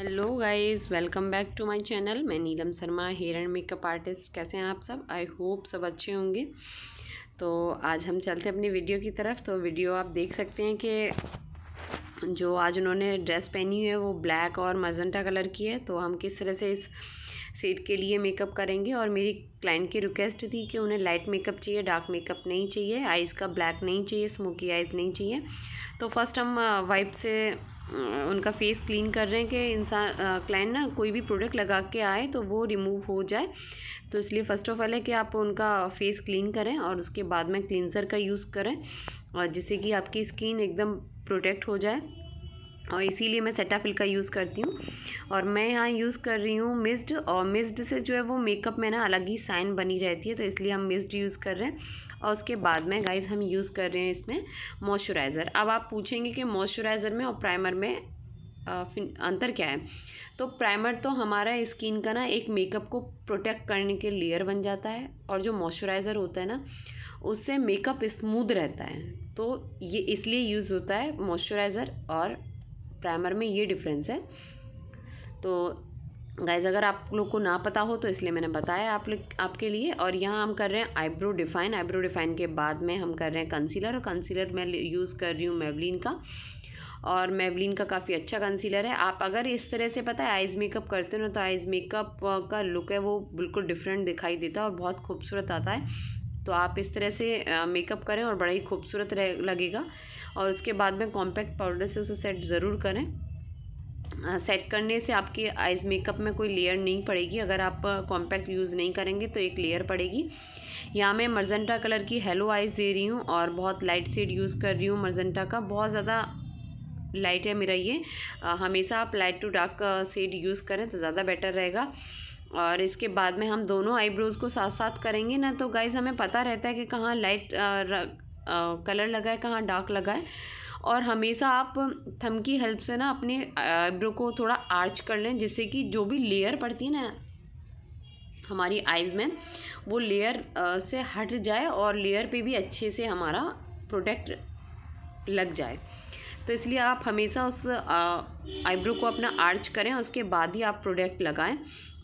hello guys welcome back to my channel मैं Neelam Sharma hair and makeup artist कैसे हैं आप सब आई होप सब अच्छे होंगे तो आज हम चलते हैं अपनी वीडियो की तरफ तो वीडियो आप देख सकते हैं कि जो आज उन्होंने ड्रेस पहनी हुई है वो ब्लैक और मजंटा कलर की है तो हम किस तरह से इस सेट के लिए मेकअप करेंगे और मेरी क्लाइंट की रिक्वेस्ट थी कि उन्हें लाइट मेकअप चाहिए डार्क मेकअप नहीं चाहिए आइज़ का ब्लैक नहीं चाहिए स्मोकी आइज़ नहीं चाहिए तो फर्स्ट हम वाइप से उनका फेस क्लीन कर रहे हैं कि इंसान क्लाइंट ना कोई भी प्रोडक्ट लगा के आए तो वो रिमूव हो जाए तो इसलिए फ़र्स्ट ऑफ़ ऑल है कि आप उनका फेस क्लीन करें और उसके बाद में क्लिनज़र का यूज़ करें और जिससे कि आपकी स्किन एकदम प्रोटेक्ट हो जाए और इसीलिए मैं सेटाफिल का यूज़ करती हूँ और मैं यहाँ यूज़ कर रही हूँ मिस्ड और मिस्ड से जो है वो मेकअप में ना अलग ही साइन बनी रहती है तो इसलिए हम मिस्ड यूज़ कर रहे हैं और उसके बाद में गाइज हम यूज़ कर रहे हैं इसमें मॉइस्चराइज़र अब आप पूछेंगे कि मॉइस्चराइज़र में और प्राइमर में अंतर क्या है तो प्राइमर तो हमारा स्किन का ना एक मेकअप को प्रोटेक्ट करने के लेयर बन जाता है और जो मॉइस्चराइज़र होता है ना उससे मेकअप स्मूद रहता है तो ये इसलिए यूज़ होता है मॉइस्चराइज़र और प्राइमर में ये डिफरेंस है तो गाइज अगर आप लोग को ना पता हो तो इसलिए मैंने बताया आप लोग आपके लिए और यहाँ हम कर रहे हैं आईब्रो डिफाइन आईब्रो डिफाइन के बाद में हम कर रहे हैं कंसीलर और कंसीलर मैं यूज़ कर रही हूँ मेवलिन का और मेवलिन का काफ़ी अच्छा कंसीलर है आप अगर इस तरह से पता है आइज़ मेकअप करते हो ना तो आइज़ मेकअप का लुक है वो बिल्कुल डिफरेंट दिखाई देता है और बहुत खूबसूरत आता है तो आप इस तरह से मेकअप करें और बड़ा ही खूबसूरत लगेगा और उसके बाद में कॉम्पैक्ट पाउडर से उसे सेट ज़रूर करें सेट करने से आपकी आइज़ मेकअप में कोई लेयर नहीं पड़ेगी अगर आप कॉम्पैक्ट यूज़ नहीं करेंगे तो एक लेयर पड़ेगी यहाँ मैं मर्जेंटा कलर की हेलो आइज़ दे रही हूँ और बहुत लाइट सेड यूज़ कर रही हूँ मर्जेंटा का बहुत ज़्यादा लाइट है मेरा ये आ, हमेशा आप light to dark shade use करें तो ज़्यादा बेटर रहेगा और इसके बाद में हम दोनों आईब्रोज़ को साथ साथ करेंगे ना तो गाइज हमें पता रहता है कि कहाँ लाइट आ, र, आ, कलर लगा है कहाँ डार्क लगा है और हमेशा आप थम की हेल्प से ना अपने आईब्रो को थोड़ा आर्च कर लें जिससे कि जो भी लेयर पड़ती है ना हमारी आइज़ में वो लेयर से हट जाए और लेयर पे भी अच्छे से हमारा प्रोडक्ट लग जाए तो इसलिए आप हमेशा उस आईब्रो को अपना आर्च करें उसके बाद ही आप प्रोडक्ट लगाएं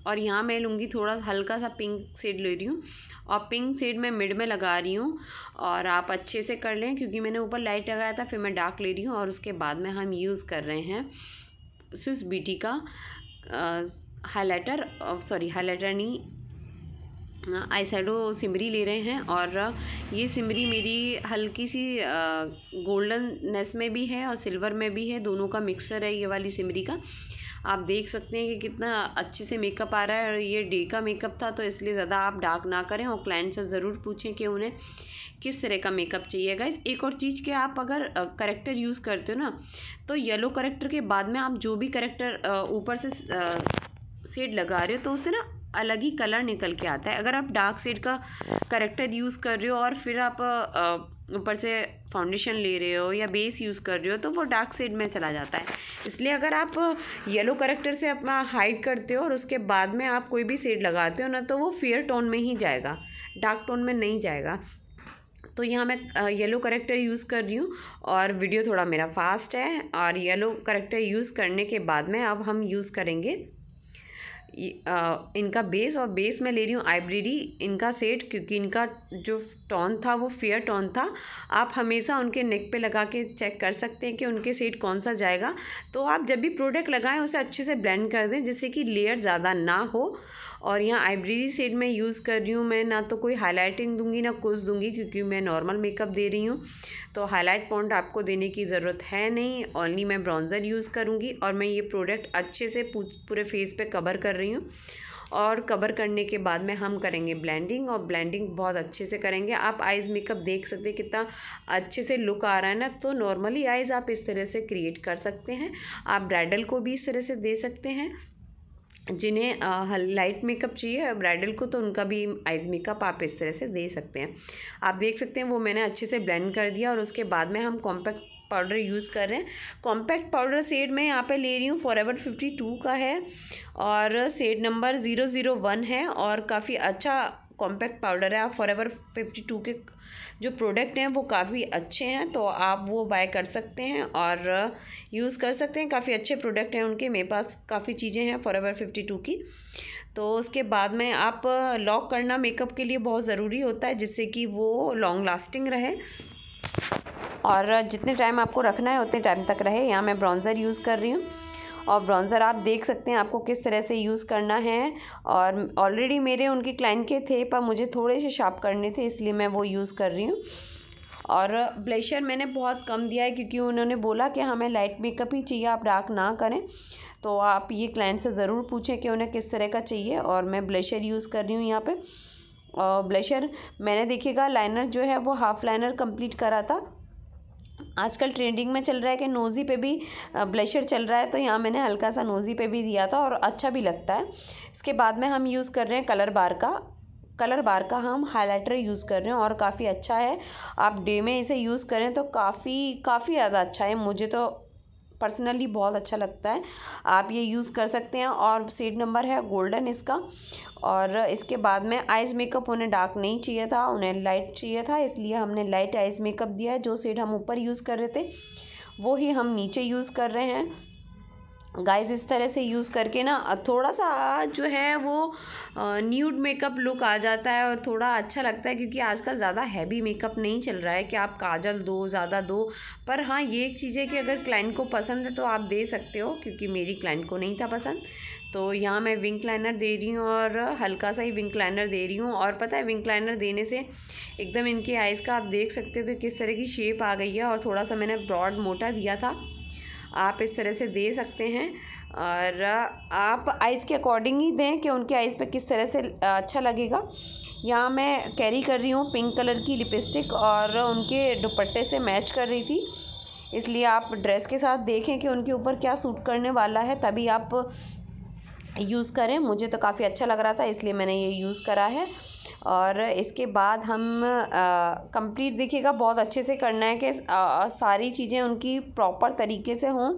और यहाँ मैं लूँगी थोड़ा हल्का सा पिंक सेड ले रही हूँ और पिंक सेड मैं मिड में लगा रही हूँ और आप अच्छे से कर लें क्योंकि मैंने ऊपर लाइट लगाया था फिर मैं डार्क ले रही हूँ और उसके बाद में हम यूज़ कर रहे हैं स्विस बीटी का हाईलाइटर सॉरी हाईलाइटर नहीं आई सैडो सिमरी ले रहे हैं और ये सिमरी मेरी हल्की सी गोल्डन नेस में भी है और सिल्वर में भी है दोनों का मिक्सर है ये वाली सिमरी का आप देख सकते हैं कि कितना अच्छे से मेकअप आ रहा है और ये डे का मेकअप था तो इसलिए ज़्यादा आप डार्क ना करें और क्लाइंट से ज़रूर पूछें कि उन्हें किस तरह का मेकअप चाहिए इस एक और चीज़ कि आप अगर करेक्टर यूज़ करते हो ना तो येलो करेक्टर के बाद में आप जो भी करेक्टर ऊपर से सेड लगा रहे हो तो उससे ना अलग ही कलर निकल के आता है अगर आप डार्क सेड का करेक्टर यूज़ कर रहे हो और फिर आप ऊपर से फाउंडेशन ले रहे हो या बेस यूज़ कर रहे हो तो वो डार्क शेड में चला जाता है इसलिए अगर आप येलो करेक्टर से अपना हाइड करते हो और उसके बाद में आप कोई भी शेड लगाते हो ना तो वो फेयर टोन में ही जाएगा डार्क टोन में नहीं जाएगा तो यहाँ मैं येलो करेक्टर यूज़ कर रही हूँ और वीडियो थोड़ा मेरा फास्ट है और येलो करेक्टर यूज़ करने के बाद में अब हम यूज़ करेंगे इनका बेस और बेस मैं ले रही हूँ आइब्रेरी इनका सेट क्योंकि इनका जो टोन था वो फेयर टोन था आप हमेशा उनके नेक पे लगा के चेक कर सकते हैं कि उनके सेट कौन सा जाएगा तो आप जब भी प्रोडक्ट लगाएं उसे अच्छे से ब्लेंड कर दें जिससे कि लेयर ज़्यादा ना हो और यहाँ आइब्रेरी सेड में यूज़ कर रही हूँ मैं ना तो कोई हाईलाइटिंग दूंगी ना कुछ दूंगी क्योंकि मैं नॉर्मल मेकअप दे रही हूँ तो हाईलाइट पॉइंट आपको देने की ज़रूरत है नहीं ओनली मैं ब्राउज़र यूज़ करूँगी और मैं ये प्रोडक्ट अच्छे से पूरे फेस पर कवर कर रही हूँ और कवर करने के बाद में हम करेंगे ब्लेंडिंग और ब्लेंडिंग बहुत अच्छे से करेंगे आप आइज़ मेकअप देख सकते हैं कितना अच्छे से लुक आ रहा है ना तो नॉर्मली आइज़ आप इस तरह से क्रिएट कर सकते हैं आप ब्राइडल को भी इस तरह से दे सकते हैं जिन्हें लाइट मेकअप चाहिए ब्राइडल को तो उनका भी आइज़ मेकअप आप इस तरह से दे सकते हैं आप देख सकते हैं वो मैंने अच्छे से ब्लेंड कर दिया और उसके बाद में हम कॉम्पैक्ट पाउडर यूज़ कर रहे हैं कॉम्पैक्ट पाउडर सेड मैं यहाँ पे ले रही हूँ फॉर एवर फिफ्टी टू का है और shade number zero zero one है और काफ़ी अच्छा कॉम्पैक्ट पाउडर है आप फॉर एवर फिफ्टी टू के जो प्रोडक्ट हैं वो काफ़ी अच्छे हैं तो आप वो बाय कर सकते हैं और यूज़ uh, कर सकते हैं काफ़ी अच्छे प्रोडक्ट हैं उनके मेरे पास काफ़ी चीज़ें हैं फॉर एवर फिफ्टी टू की तो उसके बाद में आप लॉक uh, करना मेकअप के लिए बहुत ज़रूरी होता है जिससे कि वो लॉन्ग लास्टिंग रहे और uh, जितने टाइम आपको रखना है उतने टाइम तक रहे यहाँ मैं ब्राउज़र यूज़ कर रही हूँ और ब्रॉन्ज़र आप देख सकते हैं आपको किस तरह से यूज़ करना है और ऑलरेडी मेरे उनके क्लाइंट के थे पर मुझे थोड़े से शार्प करने थे इसलिए मैं वो यूज़ कर रही हूँ और ब्लेशर मैंने बहुत कम दिया है क्योंकि उन्होंने बोला कि हमें लाइट मेकअप ही चाहिए आप डार्क ना करें तो आप ये क्लाइंट से ज़रूर पूछें कि उन्हें किस तरह का चाहिए और मैं ब्लेशर यूज़ कर रही हूँ यहाँ पे और ब्लेशर मैंने देखिएगा लाइनर जो है वो हाफ़ लाइनर कंप्लीट करा था आजकल ट्रेंडिंग में चल रहा है कि नोज़ी पे भी ब्लशर चल रहा है तो यहाँ मैंने हल्का सा नोज़ी पे भी दिया था और अच्छा भी लगता है इसके बाद में हम यूज़ कर रहे हैं कलर बार का कलर बार का हम हाइलाइटर यूज़ कर रहे हैं और काफ़ी अच्छा है आप डे में इसे यूज़ करें तो काफ़ी काफ़ी ज़्यादा अच्छा है मुझे तो पर्सनली बहुत अच्छा लगता है आप ये यूज़ कर सकते हैं और सीड नंबर है गोल्डन इसका और इसके बाद में आइज़ मेकअप उन्हें डार्क नहीं चाहिए था उन्हें लाइट चाहिए था इसलिए हमने लाइट आइज़ मेकअप दिया है जो सीड हम ऊपर यूज़ कर रहे थे वो ही हम नीचे यूज़ कर रहे हैं गाइस इस तरह से यूज़ करके ना थोड़ा सा जो है वो न्यूड मेकअप लुक आ जाता है और थोड़ा अच्छा लगता है क्योंकि आजकल ज़्यादा हैवी मेकअप नहीं चल रहा है कि आप काजल दो ज़्यादा दो पर हाँ ये एक चीज़ है कि अगर क्लाइंट को पसंद है तो आप दे सकते हो क्योंकि मेरी क्लाइंट को नहीं था पसंद तो यहाँ मैं विंक लाइनर दे रही हूँ और हल्का सा ही विंक लाइनर दे रही हूँ और पता है विंक लाइनर देने से एकदम इनके आइज़ का आप देख सकते हो कि किस तरह की शेप आ गई है और थोड़ा सा मैंने ब्रॉड मोटा दिया था आप इस तरह से दे सकते हैं और आप आइज़ के अकॉर्डिंग ही दें कि उनके आइज़ पे किस तरह से अच्छा लगेगा यहाँ मैं कैरी कर रही हूँ पिंक कलर की लिपस्टिक और उनके दुपट्टे से मैच कर रही थी इसलिए आप ड्रेस के साथ देखें कि उनके ऊपर क्या सूट करने वाला है तभी आप यूज़ करें मुझे तो काफ़ी अच्छा लग रहा था इसलिए मैंने ये यूज़ करा है और इसके बाद हम कंप्लीट देखिएगा बहुत अच्छे से करना है कि सारी चीज़ें उनकी प्रॉपर तरीके से हों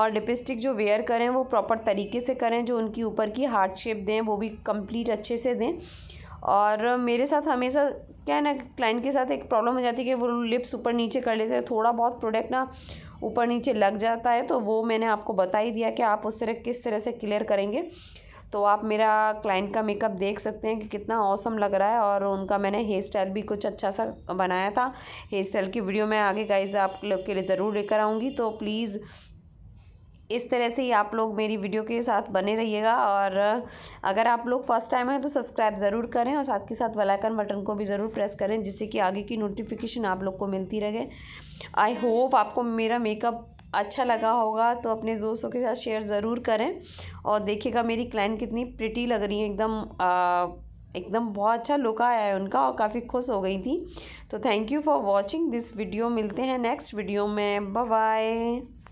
और लिपस्टिक जो वेयर करें वो प्रॉपर तरीके से करें जो उनकी ऊपर की हार्ट शेप दें वो भी कंप्लीट अच्छे से दें और मेरे साथ हमेशा क्या है ना क्लाइंट के साथ एक प्रॉब्लम हो जाती है कि वो लिप्स ऊपर नीचे कर लेते हैं थोड़ा बहुत प्रोडक्ट ना ऊपर नीचे लग जाता है तो वो मैंने आपको बता ही दिया कि आप उस तरह किस तरह से क्लियर करेंगे तो आप मेरा क्लाइंट का मेकअप देख सकते हैं कि कितना औसम लग रहा है और उनका मैंने हेयर स्टाइल भी कुछ अच्छा सा बनाया था हेयर स्टाइल की वीडियो मैं आगे गाइज आप लोग के लिए ज़रूर लेकर आऊँगी तो प्लीज़ इस तरह से ही आप लोग मेरी वीडियो के साथ बने रहिएगा और अगर आप लोग फर्स्ट टाइम हैं तो सब्सक्राइब ज़रूर करें और साथ के साथ वेलाइकन बटन को भी ज़रूर प्रेस करें जिससे कि आगे की नोटिफिकेशन आप लोग को मिलती रहे आई होप आपको मेरा मेकअप अच्छा लगा होगा तो अपने दोस्तों के साथ शेयर ज़रूर करें और देखिएगा मेरी क्लाइंट कितनी प्रिटी लग रही है एकदम एकदम बहुत अच्छा लुक आया है उनका और काफ़ी खुश हो गई थी तो thank you for watching this video मिलते हैं नेक्स्ट वीडियो में बाय